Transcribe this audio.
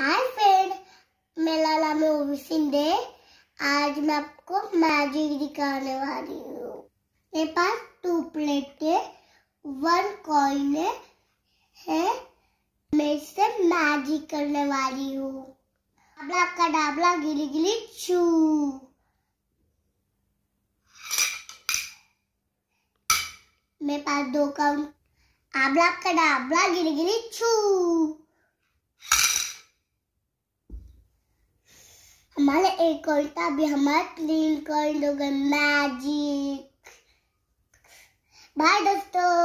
hi friend मेरा नाम है ओवी सिंधे आज मैं आपको मैजिक दिखाने वाली हूँ मेरे पास टू प्लेट है वन कॉइन है मैं इससे मैजिक करने वाली हूँ डाबला का डाबला गिली गिली छू मेरे पास दो काउंट आबला का डाबला गिरी गिरी छू हमारे एक कोयता अभी हमारा क्लीन कर दोगे मैजिक बाय दोस्तों